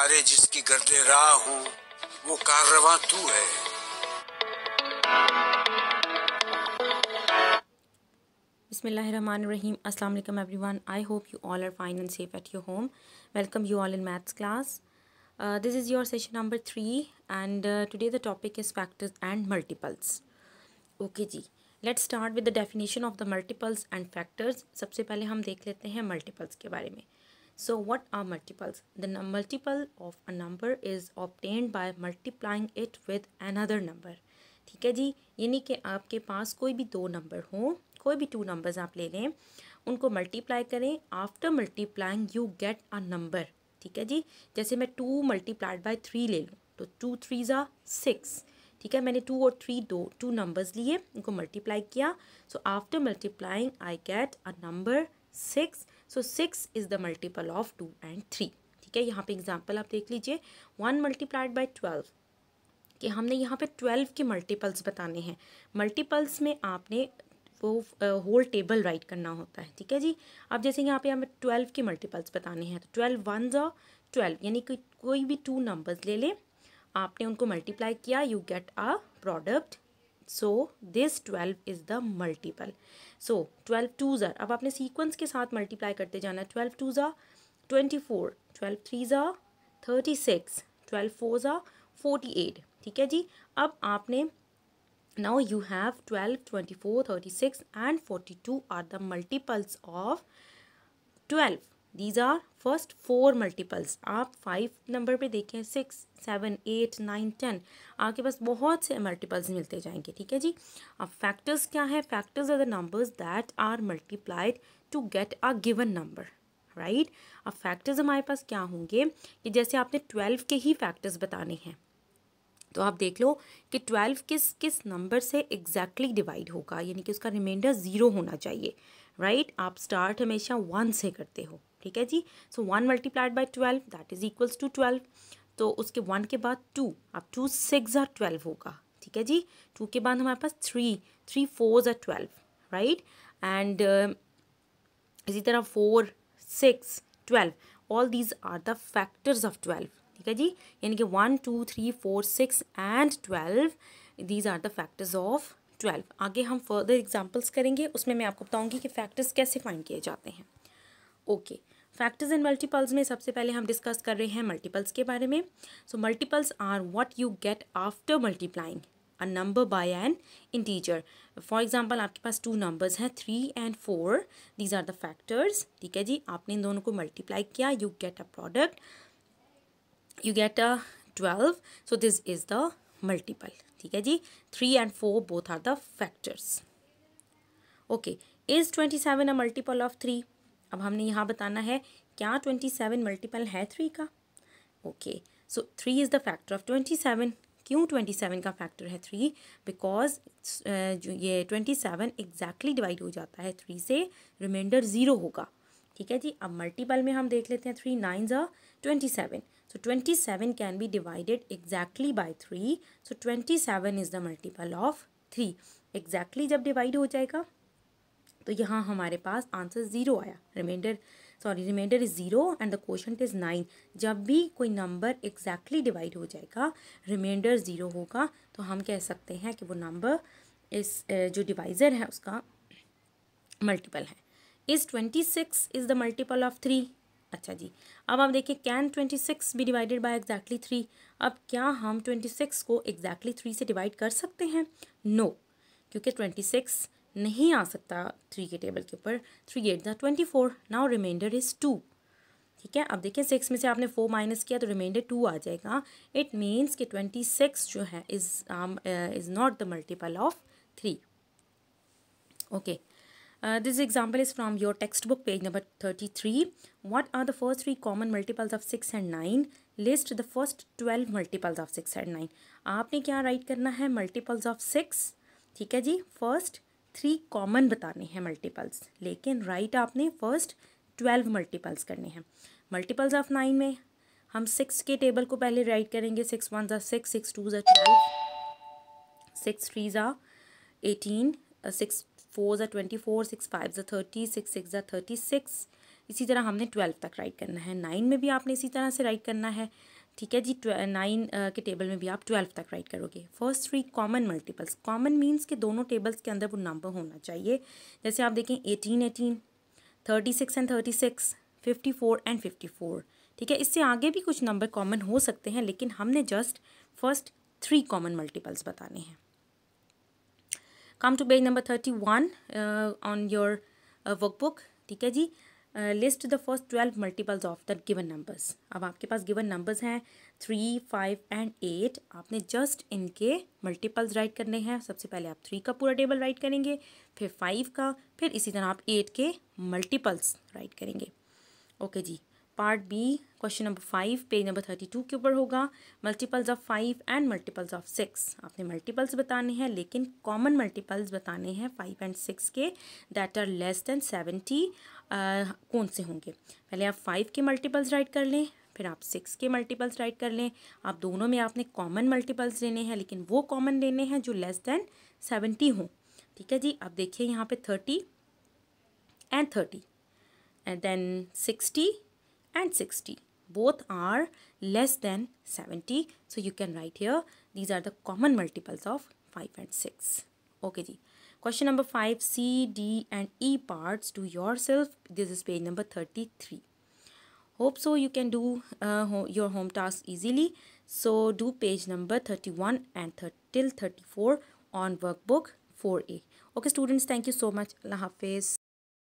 तारे जिसकी गर्दे राह हूं वो कारवा तू है रहीम अस्सलाम वालेकुम everyone I hope you all are fine and safe at your home welcome you all in maths class this is your session number three and today the topic is factors and multiples okay जी let's start with the definition of the multiples and factors सबसे पहले हम देख लेते हैं multiples के बारे में So what are multiples? The multiple of a number is obtained by multiplying it with another number. ठीक है जी यानी कि आपके पास कोई भी दो नंबर हो कोई भी टू नंबर्स आप ले लें उनको मल्टीप्लाई करें after multiplying you get a number ठीक है जी जैसे मैं टू मल्टीप्लाइड बाई थ्री ले लूँ तो टू थ्री ज़ा सिक्स ठीक है मैंने टू और थ्री दो टू नंबर्स लिए उनको मल्टीप्लाई किया so after multiplying I get a number six so six is the multiple of two and three ठीक है यहाँ पे एग्जाम्पल आप देख लीजिए वन मल्टीप्लाइड बाई ट्वेल्व कि हमने यहाँ पे ट्वेल्व के मल्टीपल्स बताने हैं मल्टीपल्स में आपने वो होल टेबल राइट करना होता है ठीक है जी अब जैसे यहाँ पे हमें ट्वेल्व के मल्टीपल्स बताने हैं तो ट्वेल्व वन जो ट्वेल्व यानी कि कोई भी टू नंबर्स ले लें आपने उनको मल्टीप्लाई किया you get a product so this twelve is the multiple so twelve two ज़ा अब आपने सीक्वेंस के साथ मल्टीप्लाई करते जाना है ट्वेल्व टू ज़ा ट्वेंटी फोर ट्वेल्व थ्री ज़ा थर्टी सिक्स ट्वेल्व फोर ज़ा फोर्टी एट ठीक है जी अब आपने you have twelve twenty four thirty six and forty two are the multiples of twelve these are first four multiples आप five number पे देखें six seven eight nine ten आपके पास बहुत से मल्टीपल्स मिलते जाएंगे ठीक है जी अब फैक्टर्स क्या है factors are the numbers that are multiplied to get a given number right अब फैक्टर्स हमारे पास क्या होंगे कि जैसे आपने ट्वेल्व के ही फैक्टर्स बताने हैं तो आप देख लो कि ट्वेल्व किस किस नंबर से एग्जैक्टली exactly डिवाइड होगा यानी कि उसका रिमाइंडर ज़ीरो होना चाहिए राइट right? आप स्टार्ट हमेशा वन से करते हो ठीक है जी so one multiplied by twelve that is equals to twelve तो उसके वन के बाद टू अब टू सिक्स और ट्वेल्व होगा ठीक है जी टू के बाद हमारे पास थ्री थ्री फोर और ट्वेल्व राइट एंड इसी तरह four six twelve all these are the factors of twelve ठीक है जी यानी कि one two three four six and twelve these are the factors of twelve आगे हम फर्दर एग्जाम्पल्स करेंगे उसमें मैं आपको बताऊंगी कि फैक्टर्स कैसे फाइंड किए जाते हैं ओके फैक्टर्स एंड मल्टीपल्स में सबसे पहले हम डिस्कस कर रहे हैं मल्टीपल्स के बारे में so multiples are what you get after multiplying a number by an integer for example आपके पास टू नंबर्स हैं three and four these are the factors ठीक है जी आपने इन दोनों को मल्टीप्लाई किया you get a product you get a twelve so this is the multiple ठीक है जी three and four both are the factors okay is twenty seven a multiple of three अब हमने यहाँ बताना है क्या ट्वेंटी सेवन मल्टीपल है थ्री का okay so three is the factor of twenty seven क्यों ट्वेंटी सेवन का फैक्टर है थ्री बिकॉज uh, जो ये ट्वेंटी सेवन एग्जैक्टली डिवाइड हो जाता है थ्री से रिमाइंडर ज़ीरो होगा ठीक है जी अब मल्टीपल में हम देख लेते हैं थ्री नाइन ज twenty seven so twenty seven can be divided exactly by three so twenty seven is the multiple of three exactly जब डिवाइड हो जाएगा तो यहाँ हमारे पास आंसर ज़ीरो आया reminder sorry reminder is zero and the question is nine जब भी कोई नंबर एग्जैक्टली डिवाइड हो जाएगा रिमाइंडर ज़ीरो होगा तो हम कह सकते हैं कि वो नंबर इस जो डिवाइज़र है उसका मल्टीपल है is twenty six is the multiple of three अच्छा जी अब आप देखिए कैन ट्वेंटी सिक्स भी डिवाइडेड बाय एग्जैक्टली थ्री अब क्या हम ट्वेंटी सिक्स को एग्जैक्टली exactly थ्री से डिवाइड कर सकते हैं नो no. क्योंकि ट्वेंटी सिक्स नहीं आ सकता थ्री के टेबल के ऊपर थ्री एट ज़ा twenty four now reminder is two ठीक है अब देखें सिक्स में से आपने फोर माइनस किया तो रिमाइंडर टू आ जाएगा इट मीन्स कि ट्वेंटी सिक्स जो है is is not the multiple of three okay this example is from your text book page number thirty three what are the first three common multiples of six and nine list the first twelve multiples of six and nine आपने क्या right करना है multiples of six ठीक है जी first three common बताने हैं multiples लेकिन right आपने फर्स्ट ट्वेल्व मल्टीपल्स करने हैं मल्टीपल्स ऑफ नाइन में हम सिक्स के टेबल को पहले राइट करेंगे सिक्स वन ज़ा सिक्स सिक्स टू ज़ा ट्वेल्व सिक्स थ्री ज़ा एटीन सिक्स फोर ज़ा ट्वेंटी फोर सिक्स फाइव ज़ा थर्टी सिक्स सिक्स ज़ा थर्टी सिक्स इसी तरह हमने ट्वेल्व तक राइट करना है नाइन में भी आपने इसी तरह से राइट करना है ठीक है जी नाइन के टेबल में भी आप ट्वेल्व तक राइट करोगे first three common multiples common means के दोनों टेबल्स के अंदर वो नंबर होना चाहिए जैसे आप देखें eighteen eighteen thirty six and thirty six fifty four and fifty four ठीक है इससे आगे भी कुछ नंबर कॉमन हो सकते हैं लेकिन हमने just first three common multiples बताने हैं come to page number thirty one on your workbook ठीक है जी list the first twelve multiples of the given numbers अब आपके पास गिवन नंबर्स हैं थ्री फाइव एंड एट आपने जस्ट इनके मल्टीपल्स राइट करने हैं सबसे पहले आप थ्री का पूरा टेबल राइट करेंगे फिर फाइव का फिर इसी तरह आप एट के मल्टीपल्स राइट करेंगे ओके जी part B question number five page number thirty two के ऊपर होगा multiples of five and multiples of six आपने मल्टीपल्स बताने हैं लेकिन कॉमन मल्टीपल्स बताने हैं फाइव एंड सिक्स के that are less than seventy कौन से होंगे पहले आप फाइव के मल्टीपल्स राइट कर लें फिर आप सिक्स के मल्टीपल्स राइट कर लें आप दोनों में आपने कॉमन मल्टीपल्स लेने हैं लेकिन वो कॉमन लेने हैं जो लेस देन सेवेंटी हों ठीक है जी आप देखिए यहाँ पे thirty and thirty and then sixty and 60. Both are less than 70. So you can write here, these are the common multiples of 5 and 6. Okay, ji. Question number 5, C, D and E parts do yourself. This is page number 33. Hope so you can do uh, ho your home tasks easily. So do page number 31 and th till 34 on workbook 4A. Okay students, thank you so much. Allah Hafiz.